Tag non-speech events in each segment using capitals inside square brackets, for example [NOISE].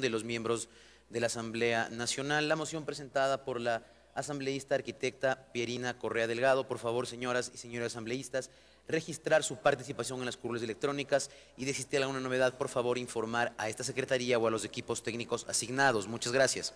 de los miembros de la Asamblea Nacional. La moción presentada por la asambleísta arquitecta Pierina Correa Delgado. Por favor, señoras y señores asambleístas, registrar su participación en las curvas electrónicas y de existir alguna novedad, por favor, informar a esta secretaría o a los equipos técnicos asignados. Muchas gracias.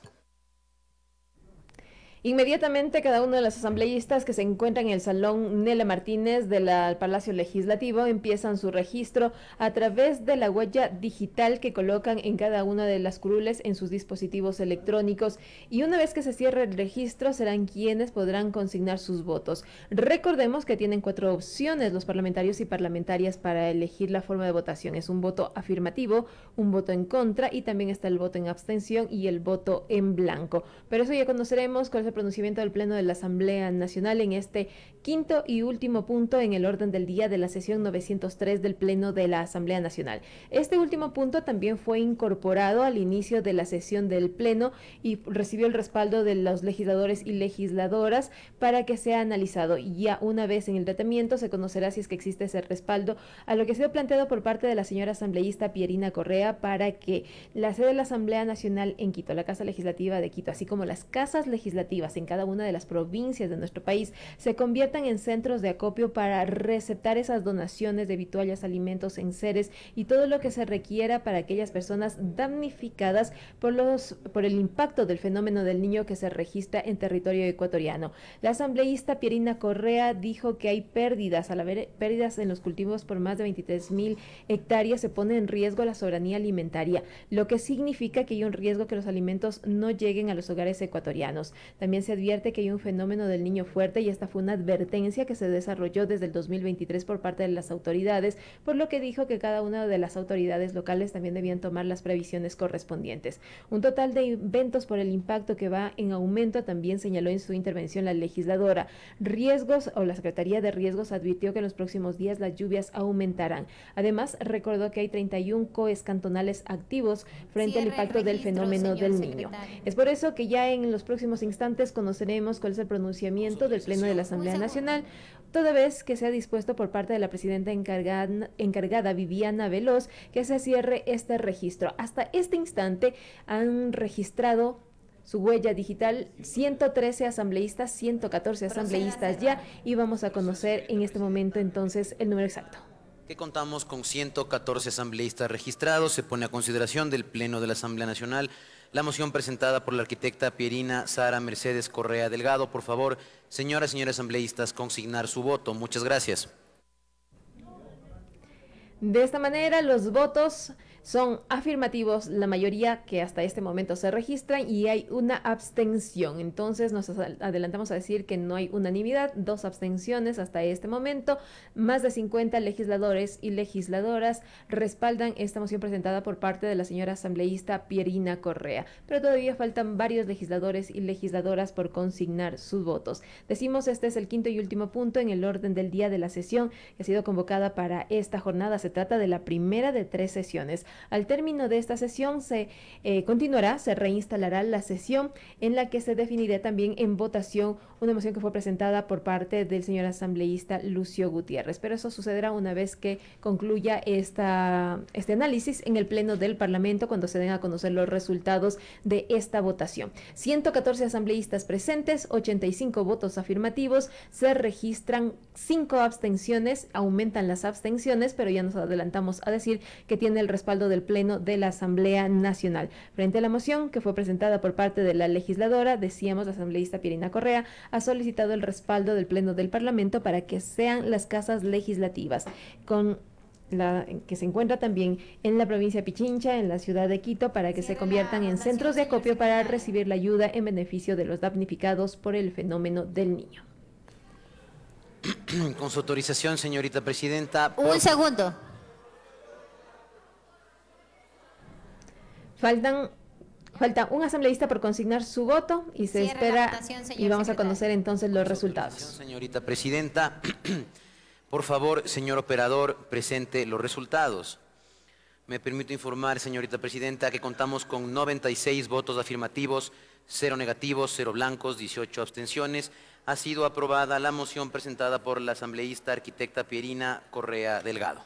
Inmediatamente cada uno de los asambleístas que se encuentran en el Salón Nela Martínez del Palacio Legislativo empiezan su registro a través de la huella digital que colocan en cada una de las curules en sus dispositivos electrónicos y una vez que se cierre el registro serán quienes podrán consignar sus votos. Recordemos que tienen cuatro opciones los parlamentarios y parlamentarias para elegir la forma de votación. Es un voto afirmativo, un voto en contra y también está el voto en abstención y el voto en blanco. Pero eso ya conoceremos cuál el pronunciamiento del Pleno de la Asamblea Nacional en este quinto y último punto en el orden del día de la sesión 903 del Pleno de la Asamblea Nacional. Este último punto también fue incorporado al inicio de la sesión del Pleno y recibió el respaldo de los legisladores y legisladoras para que sea analizado. Y ya una vez en el tratamiento se conocerá si es que existe ese respaldo a lo que se ha planteado por parte de la señora asambleísta Pierina Correa para que la sede de la Asamblea Nacional en Quito, la Casa Legislativa de Quito, así como las casas legislativas en cada una de las provincias de nuestro país se conviertan en centros de acopio para receptar esas donaciones de vituallas, alimentos, enseres y todo lo que se requiera para aquellas personas damnificadas por, los, por el impacto del fenómeno del niño que se registra en territorio ecuatoriano. La asambleísta Pierina Correa dijo que hay pérdidas, al pérdidas en los cultivos por más de 23 mil hectáreas, se pone en riesgo la soberanía alimentaria, lo que significa que hay un riesgo que los alimentos no lleguen a los hogares ecuatorianos. También se advierte que hay un fenómeno del niño fuerte y esta fue una advertencia que se desarrolló desde el 2023 por parte de las autoridades, por lo que dijo que cada una de las autoridades locales también debían tomar las previsiones correspondientes. Un total de eventos por el impacto que va en aumento también señaló en su intervención la legisladora. Riesgos o la Secretaría de Riesgos advirtió que en los próximos días las lluvias aumentarán. Además, recordó que hay 31 coescantonales activos frente al impacto del fenómeno del niño. Es por eso que ya en los próximos instantes conoceremos cuál es el pronunciamiento del Pleno de la Asamblea Nacional, toda vez que sea dispuesto por parte de la presidenta encargada, encargada Viviana Veloz que se cierre este registro. Hasta este instante han registrado su huella digital, 113 asambleístas, 114 asambleístas ya, y vamos a conocer en este momento entonces el número exacto que contamos con 114 asambleístas registrados, se pone a consideración del Pleno de la Asamblea Nacional la moción presentada por la arquitecta Pierina Sara Mercedes Correa Delgado. Por favor, señoras y señores asambleístas, consignar su voto. Muchas gracias. De esta manera, los votos son afirmativos la mayoría que hasta este momento se registran y hay una abstención. Entonces nos adelantamos a decir que no hay unanimidad, dos abstenciones hasta este momento. Más de 50 legisladores y legisladoras respaldan esta moción presentada por parte de la señora asambleísta Pierina Correa. Pero todavía faltan varios legisladores y legisladoras por consignar sus votos. Decimos este es el quinto y último punto en el orden del día de la sesión que ha sido convocada para esta jornada. Se trata de la primera de tres sesiones. Al término de esta sesión se eh, continuará, se reinstalará la sesión en la que se definirá también en votación una moción que fue presentada por parte del señor asambleísta Lucio Gutiérrez. Pero eso sucederá una vez que concluya esta, este análisis en el Pleno del Parlamento cuando se den a conocer los resultados de esta votación. 114 asambleístas presentes, 85 votos afirmativos, se registran cinco abstenciones, aumentan las abstenciones, pero ya nos adelantamos a decir que tiene el respaldo del Pleno de la Asamblea Nacional. Frente a la moción que fue presentada por parte de la legisladora, decíamos la asambleísta pirina Correa ha solicitado el respaldo del Pleno del Parlamento para que sean las casas legislativas con la, que se encuentra también en la provincia de Pichincha, en la ciudad de Quito, para que se conviertan en centros de acopio para recibir la ayuda en beneficio de los damnificados por el fenómeno del niño. [CLEARS THROAT] Con su autorización, señorita presidenta. Un segundo. Faltan Falta un asambleísta por consignar su voto y se espera y vamos a conocer entonces los resultados. Señorita presidenta, [CLEARS THROAT] por favor, señor operador, presente los resultados. Me permito informar, señorita presidenta, que contamos con 96 votos afirmativos, 0 negativos, 0 blancos, 18 abstenciones. Ha sido aprobada la moción presentada por la asambleísta arquitecta Pierina Correa Delgado.